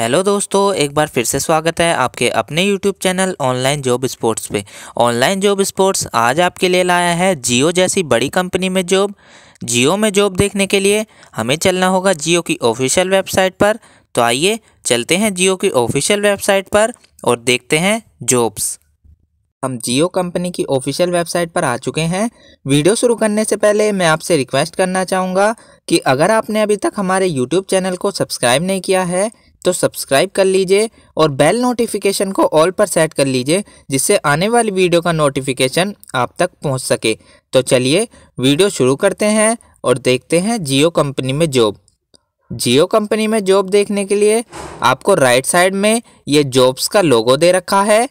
hello दोस्तों एक बार फिर से स्वागत है आपके अपने YouTube channel online job sports पे ऑनलाइन जॉब स्पोर्ट्स आज आपके लिए लाया है जियो जैसी बड़ी कंपनी में जॉब जियो में जॉब देखने के लिए हमें चलना होगा जियो की ऑफिशियल वेबसाइट पर तो आइए चलते हैं जियो की ऑफिशियल वेबसाइट पर और देखते हैं जॉब्स हम जियो कंपनी की ऑफिशियल वेबसाइट पर आ चुके हैं वीडियो शुरू करने से पहले मैं आपसे रिक्वेस्ट करना चाहूँगा कि अगर आपने अभी तक हमारे यूट्यूब चैनल को सब्सक्राइब नहीं किया है तो सब्सक्राइब कर लीजिए और बेल नोटिफिकेशन को ऑल पर सेट कर लीजिए जिससे आने वाली वीडियो का नोटिफिकेशन आप तक पहुंच सके तो चलिए वीडियो शुरू करते हैं और देखते हैं जियो कंपनी में जॉब जियो कंपनी में जॉब देखने के लिए आपको राइट साइड में ये जॉब्स का लोगो दे रखा है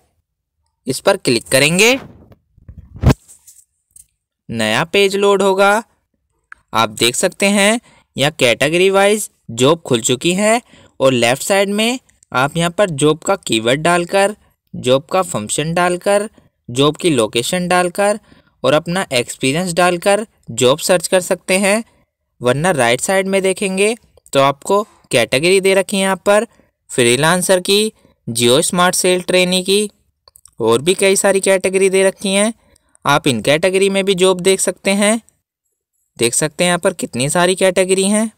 इस पर क्लिक करेंगे नया पेज लोड होगा आप देख सकते हैं यह कैटेगरी वाइज जॉब खुल चुकी है और लेफ़्ट साइड में आप यहाँ पर जॉब का कीवर्ड डालकर जॉब का फंक्शन डालकर जॉब की लोकेशन डालकर और अपना एक्सपीरियंस डालकर जॉब सर्च कर सकते हैं वरना राइट साइड में देखेंगे तो आपको कैटेगरी दे रखी है यहाँ पर फ्रीलांसर की जियो स्मार्ट सेल ट्रेनी की और भी कई सारी कैटेगरी दे रखी हैं आप इन कैटेगरी में भी जॉब देख सकते हैं देख सकते हैं यहाँ पर कितनी सारी कैटेगरी हैं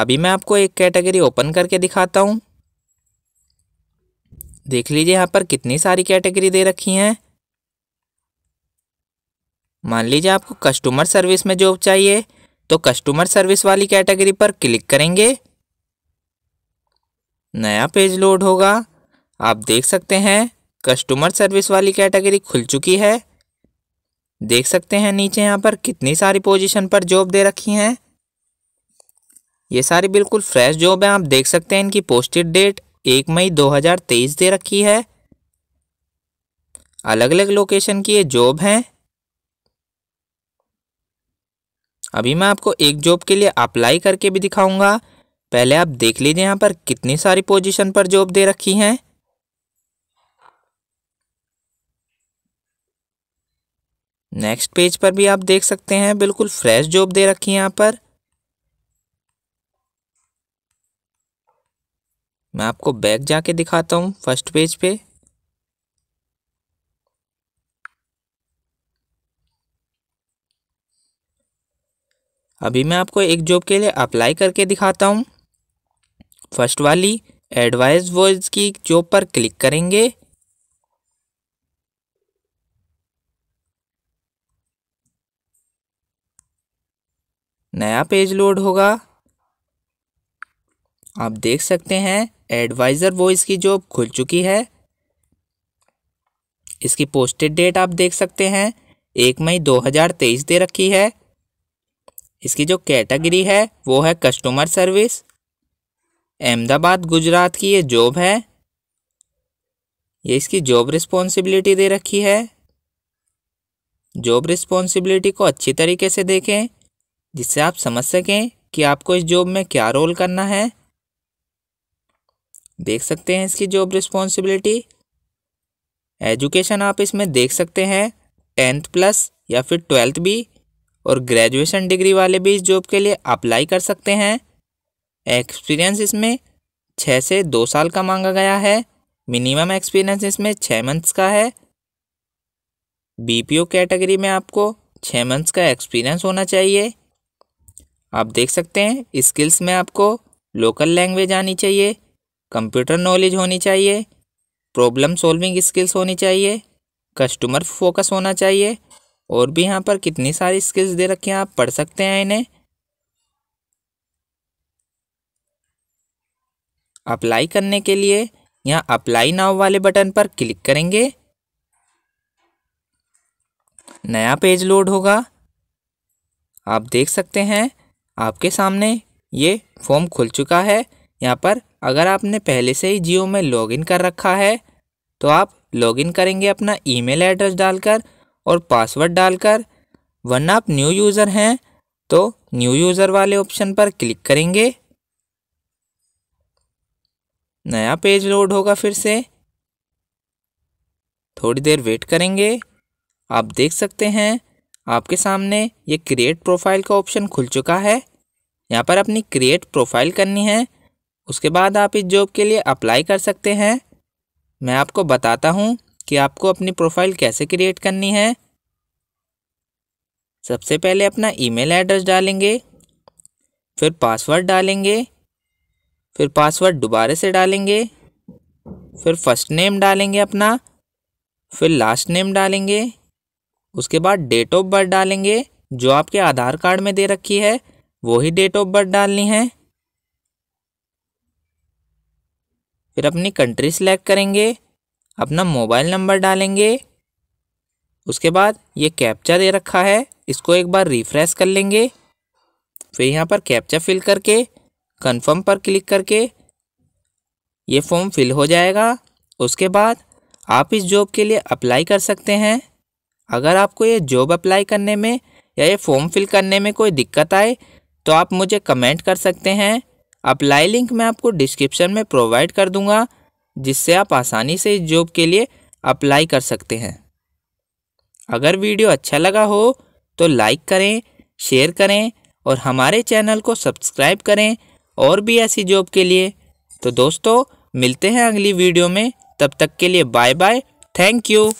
अभी मैं आपको एक कैटेगरी ओपन करके दिखाता हूँ देख लीजिए यहाँ पर कितनी सारी कैटेगरी दे रखी हैं मान लीजिए आपको कस्टमर सर्विस में जॉब चाहिए तो कस्टमर सर्विस वाली कैटेगरी पर क्लिक करेंगे नया पेज लोड होगा आप देख सकते हैं कस्टमर सर्विस वाली कैटेगरी खुल चुकी है देख सकते हैं नीचे यहाँ पर कितनी सारी पोजीशन पर जॉब दे रखी हैं ये सारी बिल्कुल फ्रेश जॉब है आप देख सकते हैं इनकी पोस्टेड डेट एक मई 2023 दे रखी है अलग अलग लोकेशन की ये जॉब हैं अभी मैं आपको एक जॉब के लिए अप्लाई करके भी दिखाऊंगा पहले आप देख लीजिए यहाँ पर कितनी सारी पोजीशन पर जॉब दे रखी हैं नेक्स्ट पेज पर भी आप देख सकते हैं बिल्कुल फ्रेश जॉब दे रखी है यहाँ पर मैं आपको बैक जाके दिखाता हूँ फर्स्ट पेज पे अभी मैं आपको एक जॉब के लिए अप्लाई करके दिखाता हूँ फर्स्ट वाली एडवाइज वॉइस की जॉब पर क्लिक करेंगे नया पेज लोड होगा आप देख सकते हैं एडवाइज़र वॉइस की जॉब खुल चुकी है इसकी पोस्टेड डेट आप देख सकते हैं एक मई 2023 दे रखी है इसकी जो कैटेगरी है वो है कस्टमर सर्विस अहमदाबाद गुजरात की ये जॉब है ये इसकी जॉब रिस्पॉन्सिबिलिटी दे रखी है जॉब रिस्पॉन्सिबिलिटी को अच्छी तरीके से देखें जिससे आप समझ सकें कि आपको इस जॉब में क्या रोल करना है देख सकते हैं इसकी जॉब रिस्पॉन्सिबिलिटी एजुकेशन आप इसमें देख सकते हैं टेंथ प्लस या फिर ट्वेल्थ भी और ग्रेजुएशन डिग्री वाले भी इस जॉब के लिए अप्लाई कर सकते हैं एक्सपीरियंस इसमें छः से दो साल का मांगा गया है मिनिमम एक्सपीरियंस इसमें छः मंथ्स का है बीपीओ कैटेगरी में आपको छः मंथ्स का एक्सपीरियंस होना चाहिए आप देख सकते हैं स्किल्स में आपको लोकल लैंग्वेज आनी चाहिए कंप्यूटर नॉलेज होनी चाहिए प्रॉब्लम सॉल्विंग स्किल्स होनी चाहिए कस्टमर फोकस होना चाहिए और भी यहाँ पर कितनी सारी स्किल्स दे रखी हैं आप पढ़ सकते हैं इन्हें अप्लाई करने के लिए यहाँ अप्लाई नाव वाले बटन पर क्लिक करेंगे नया पेज लोड होगा आप देख सकते हैं आपके सामने ये फॉर्म खुल चुका है यहाँ पर अगर आपने पहले से ही जियो में लॉगिन कर रखा है तो आप लॉगिन करेंगे अपना ईमेल एड्रेस डालकर और पासवर्ड डालकर वरना आप न्यू यूज़र हैं तो न्यू यूज़र वाले ऑप्शन पर क्लिक करेंगे नया पेज लोड होगा फिर से थोड़ी देर वेट करेंगे आप देख सकते हैं आपके सामने ये क्रिएट प्रोफाइल का ऑप्शन खुल चुका है यहाँ पर अपनी क्रिएट प्रोफाइल करनी है उसके बाद आप इस जॉब के लिए अप्लाई कर सकते हैं मैं आपको बताता हूँ कि आपको अपनी प्रोफाइल कैसे क्रिएट करनी है सबसे पहले अपना ईमेल एड्रेस डालेंगे फिर पासवर्ड डालेंगे फिर पासवर्ड दोबारा से डालेंगे फिर फर्स्ट नेम डालेंगे अपना फिर लास्ट नेम डालेंगे उसके बाद डेट ऑफ बर्थ डालेंगे जो आपके आधार कार्ड में दे रखी है वही डेट ऑफ बर्थ डालनी है फिर अपनी कंट्री सिलेक्ट करेंगे अपना मोबाइल नंबर डालेंगे उसके बाद ये कैप्चा दे रखा है इसको एक बार रिफ्रेश कर लेंगे फिर यहाँ पर कैप्चा फिल करके कंफर्म पर क्लिक करके ये फॉर्म फिल हो जाएगा उसके बाद आप इस जॉब के लिए अप्लाई कर सकते हैं अगर आपको ये जॉब अप्लाई करने में या ये फॉर्म फिल करने में कोई दिक्कत आए तो आप मुझे कमेंट कर सकते हैं अप्लाई लिंक मैं आपको डिस्क्रिप्शन में प्रोवाइड कर दूंगा जिससे आप आसानी से इस जॉब के लिए अप्लाई कर सकते हैं अगर वीडियो अच्छा लगा हो तो लाइक करें शेयर करें और हमारे चैनल को सब्सक्राइब करें और भी ऐसी जॉब के लिए तो दोस्तों मिलते हैं अगली वीडियो में तब तक के लिए बाय बाय थैंक यू